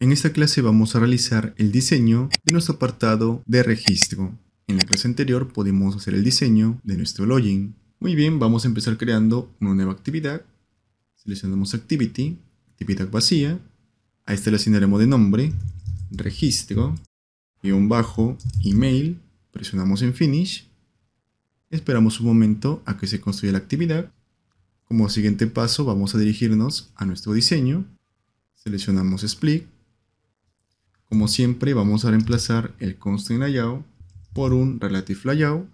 En esta clase vamos a realizar el diseño de nuestro apartado de registro. En la clase anterior podemos hacer el diseño de nuestro login. Muy bien, vamos a empezar creando una nueva actividad. Seleccionamos Activity, actividad vacía. A esta le asignaremos de nombre, registro, guión bajo, email. Presionamos en Finish. Esperamos un momento a que se construya la actividad. Como siguiente paso vamos a dirigirnos a nuestro diseño. Seleccionamos Split como siempre vamos a reemplazar el constant layout por un relative layout.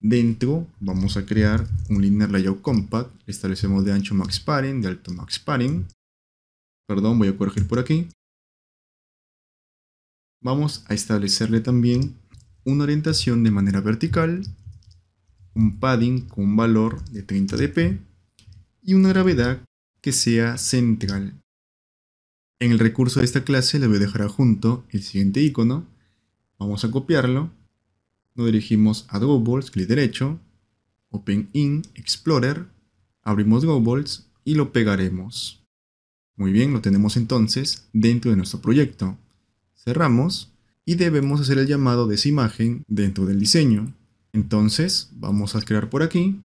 Dentro vamos a crear un linear layout compact. Establecemos de ancho max padding, de alto max padding. Perdón, voy a corregir por aquí. Vamos a establecerle también una orientación de manera vertical, un padding con un valor de 30 dp y una gravedad que sea central en el recurso de esta clase le voy a dejar junto el siguiente icono. Vamos a copiarlo. Nos dirigimos a GoBalls, clic derecho, Open in Explorer, abrimos GoBalls y lo pegaremos. Muy bien, lo tenemos entonces dentro de nuestro proyecto. Cerramos y debemos hacer el llamado de esa imagen dentro del diseño. Entonces vamos a crear por aquí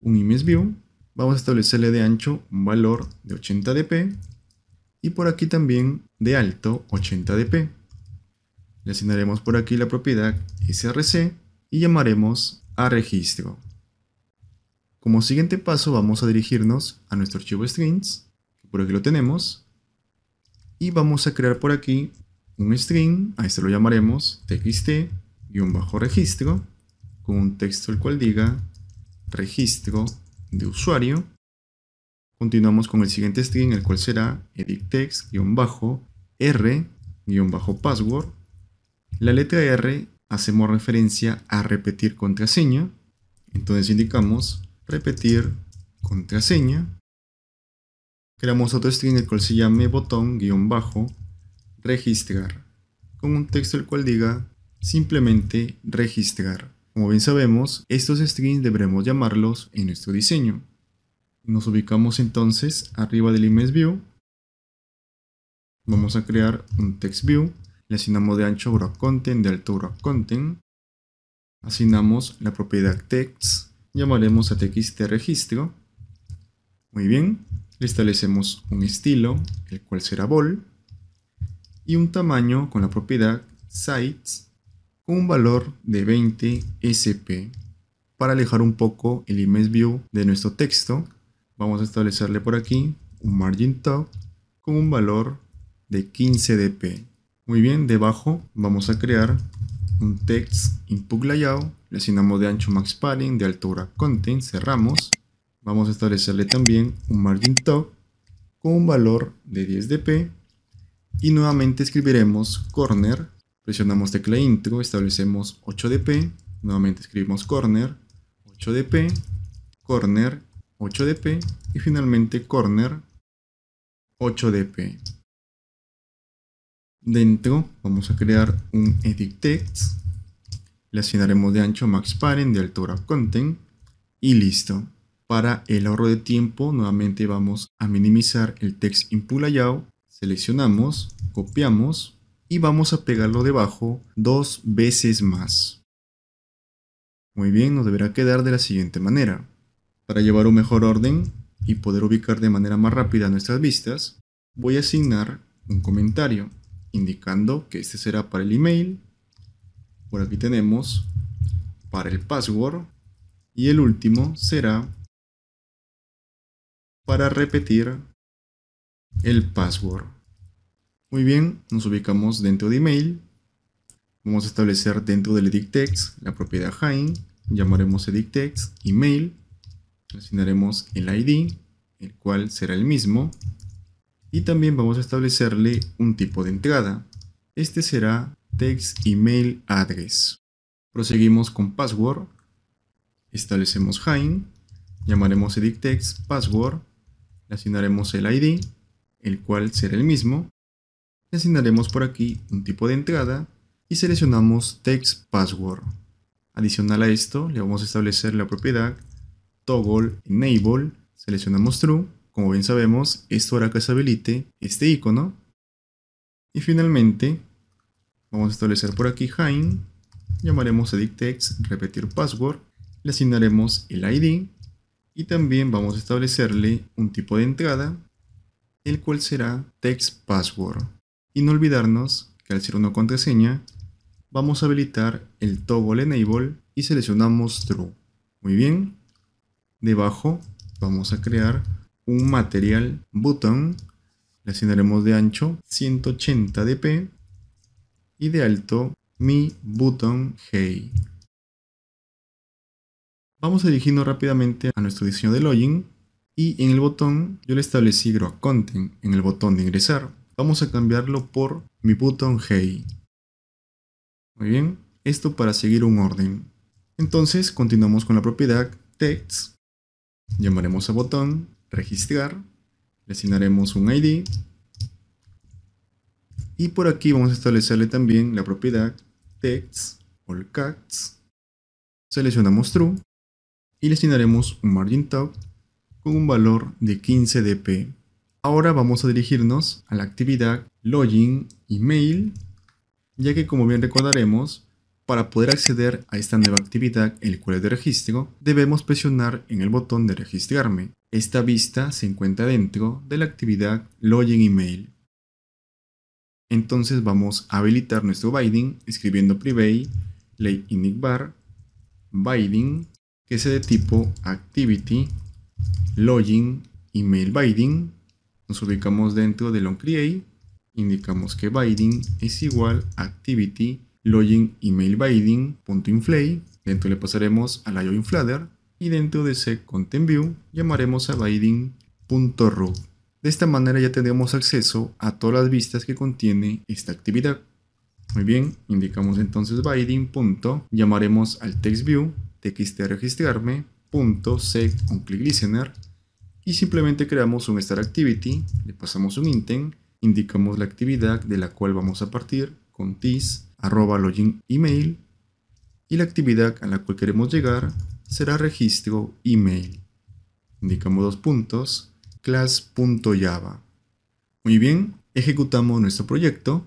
un image Vamos a establecerle de ancho un valor de 80 dp y por aquí también de alto 80 dp. Le asignaremos por aquí la propiedad src y llamaremos a registro. Como siguiente paso vamos a dirigirnos a nuestro archivo strings, que por aquí lo tenemos, y vamos a crear por aquí un string, a este lo llamaremos txt y un bajo registro, con un texto el cual diga registro de usuario. Continuamos con el siguiente string, el cual será bajo r password La letra R hacemos referencia a repetir contraseña. Entonces indicamos repetir contraseña. Creamos otro string el cual se llame botón-registrar con un texto el cual diga simplemente registrar. Como bien sabemos, estos strings deberemos llamarlos en nuestro diseño. Nos ubicamos entonces arriba del image view. Vamos a crear un text view. Le asignamos de ancho wrap content, de alto wrap content. Asignamos la propiedad text. Llamaremos a de registro. Muy bien. Le establecemos un estilo, el cual será bold Y un tamaño con la propiedad size un valor de 20 SP. Para alejar un poco el image view de nuestro texto, vamos a establecerle por aquí un margin top con un valor de 15 dp. Muy bien, debajo vamos a crear un text input layout, le asignamos de ancho max padding, de altura content, cerramos. Vamos a establecerle también un margin top con un valor de 10 dp y nuevamente escribiremos corner Presionamos tecla intro, establecemos 8dp, nuevamente escribimos corner, 8dp, corner, 8dp y finalmente corner 8dp. Dentro vamos a crear un edit text, le asignaremos de ancho max parent, de altura content y listo. Para el ahorro de tiempo nuevamente vamos a minimizar el text input layout, seleccionamos, copiamos y vamos a pegarlo debajo dos veces más. Muy bien, nos deberá quedar de la siguiente manera. Para llevar un mejor orden y poder ubicar de manera más rápida nuestras vistas, voy a asignar un comentario indicando que este será para el email. Por aquí tenemos para el password y el último será para repetir el password. Muy bien, nos ubicamos dentro de email. Vamos a establecer dentro del Text la propiedad Jain. Llamaremos Text email. Asignaremos el ID, el cual será el mismo. Y también vamos a establecerle un tipo de entrada. Este será text email address. Proseguimos con password. Establecemos Jain. Llamaremos Text password. Le asignaremos el ID, el cual será el mismo. Le asignaremos por aquí un tipo de entrada y seleccionamos text password. Adicional a esto le vamos a establecer la propiedad toggle enable, seleccionamos true, como bien sabemos esto hará que se habilite este icono y finalmente vamos a establecer por aquí Jain, llamaremos edit text repetir password, le asignaremos el ID y también vamos a establecerle un tipo de entrada el cual será text password. Y no olvidarnos que al ser una contraseña, vamos a habilitar el Toggle Enable y seleccionamos True. Muy bien. Debajo vamos a crear un material button. Le asignaremos de ancho 180 dp y de alto mi button hey. Vamos a dirigirnos rápidamente a nuestro diseño de login y en el botón yo le establecí grow content en el botón de ingresar Vamos a cambiarlo por mi button hey. Muy bien, esto para seguir un orden. Entonces continuamos con la propiedad text. Llamaremos a botón, registrar, le asignaremos un ID. Y por aquí vamos a establecerle también la propiedad text all cats. Seleccionamos true y le asignaremos un margin top con un valor de 15 dp. Ahora vamos a dirigirnos a la actividad login email, ya que como bien recordaremos, para poder acceder a esta nueva actividad, el cual es de registro, debemos presionar en el botón de registrarme. Esta vista se encuentra dentro de la actividad login email. Entonces vamos a habilitar nuestro binding escribiendo private ley var binding que es de tipo activity login email binding nos ubicamos dentro del onCreate, indicamos que binding es igual a activity login email Dentro le pasaremos al IO inflader y dentro de ese content view llamaremos a binding.root. De esta manera ya tendremos acceso a todas las vistas que contiene esta actividad. Muy bien, indicamos entonces binding. Llamaremos al text view txt registrarme y simplemente creamos un Start Activity, le pasamos un intent, indicamos la actividad de la cual vamos a partir con this arroba login email y la actividad a la cual queremos llegar será registro email. Indicamos dos puntos, class.java. Muy bien, ejecutamos nuestro proyecto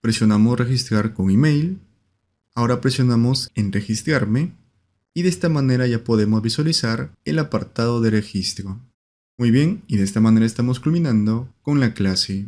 presionamos registrar con email, ahora presionamos en registrarme y de esta manera ya podemos visualizar el apartado de registro. Muy bien, y de esta manera estamos culminando con la clase.